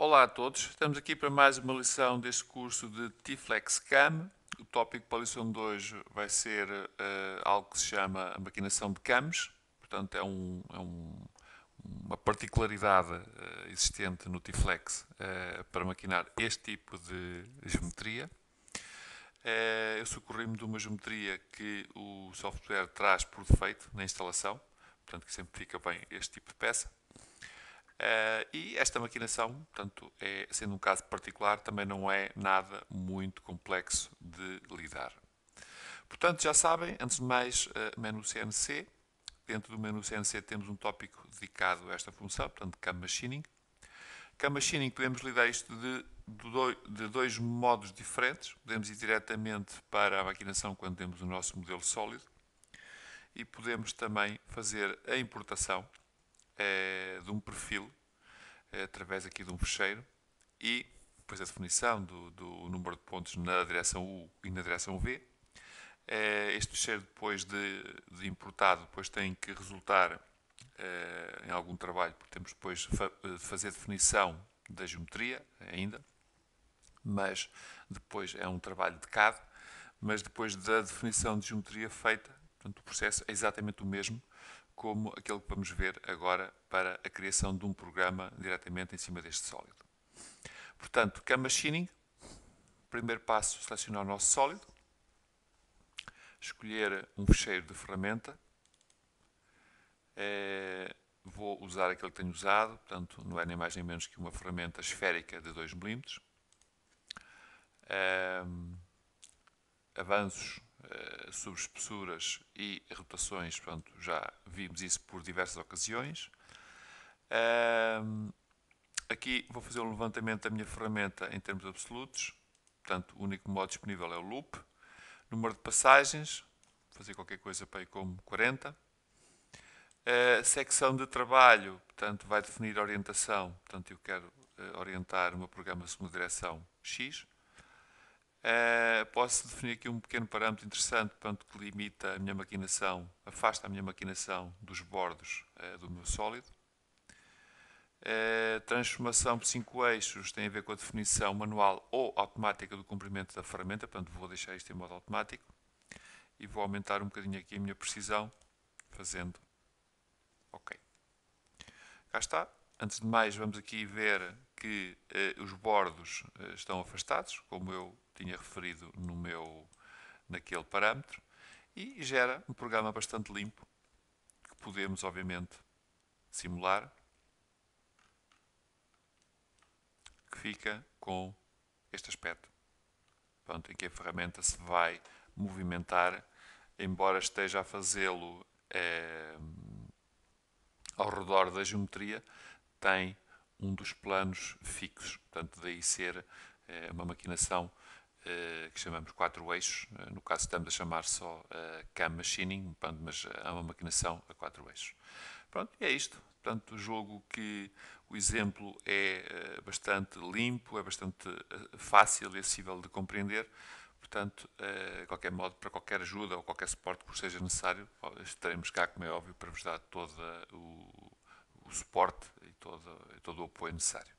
Olá a todos, estamos aqui para mais uma lição deste curso de Tiflex CAM. O tópico para a lição de hoje vai ser uh, algo que se chama a maquinação de CAMs, portanto é, um, é um, uma particularidade uh, existente no Tiflex uh, eh, para maquinar este tipo de geometria. eu socorri-me de uma geometria que o software traz por defeito na instalação, portanto que sempre fica bem este tipo de peça. Uh, e esta maquinação, portanto, é, sendo um caso particular, também não é nada muito complexo de lidar. Portanto, já sabem, antes de mais, uh, menu CNC. Dentro do menu CNC temos um tópico dedicado a esta função, portanto, CAM Machining. CAM Machining podemos lidar isto de, de, dois, de dois modos diferentes. Podemos ir diretamente para a maquinação quando temos o nosso modelo sólido e podemos também fazer a importação eh, de um perfil, eh, através aqui de um fecheiro, e depois a definição do, do, número de pontos na direção U e na direção V. Eh, este fecheiro, depois de, de, importado, depois tem que resultar em algum trabalho, porque temos depois de fa fazer a definição da geometria ainda, mas depois é um trabalho de CAD, mas depois da definição de geometria feita, portanto, o processo é exatamente o mesmo, como aquele que vamos ver agora para a criação de um programa diretamente em cima deste sólido. Portanto, Cam Machining, primeiro passo, selecionar o nosso sólido, escolher um fecheiro de ferramenta, é, vou usar aquele que tenho usado, portanto não é nem mais nem menos que uma ferramenta esférica de 2 mm. É, avanços eh, sobre espessuras e rotações, portanto, já vimos isso por diversas ocasiões. aqui vou fazer um levantamento da minha ferramenta em termos absolutos, portanto, o único modo disponível é o loop. Número de passagens, fazer qualquer coisa para ir como 40. Seção eh, secção de trabalho, portanto, vai definir a orientação, portanto, eu quero eh, orientar o meu programa sob a direção X. Eh, posso definir aqui um pequeno parâmetro interessante portanto, que limita a minha maquinação, afasta a minha maquinação dos bordos uh, do meu sólido. Uh, transformação por 5 eixos tem a ver com a definição manual ou automática do comprimento da ferramenta, portanto vou deixar isto em modo automático e vou aumentar um bocadinho aqui a minha precisão fazendo OK. Cá está. Antes de mais vamos aqui ver que uh, os bordos uh, estão afastados, como eu tinha referido no meu, naquele parâmetro, e gera um programa bastante limpo, que podemos, obviamente, simular, que fica com este aspecto, Pronto, em que a ferramenta se vai movimentar, embora esteja a fazê-lo eh, ao redor da geometria, tem um dos planos fixos, portanto, daí ser eh, uma maquinação eh, que chamamos quatro eixos, eh, no caso estamos a chamar só cam machining, portanto, mas é uma maquinação a quatro eixos. Pronto, é isto. Portanto, o jogo que o exemplo é bastante limpo, é bastante fácil e acessível de compreender. Portanto, de qualquer modo, para qualquer ajuda ou qualquer suporte que seja necessário, estaremos cá, como é óbvio, para vos dar todo o, o suporte todo, todo o apoio necessário.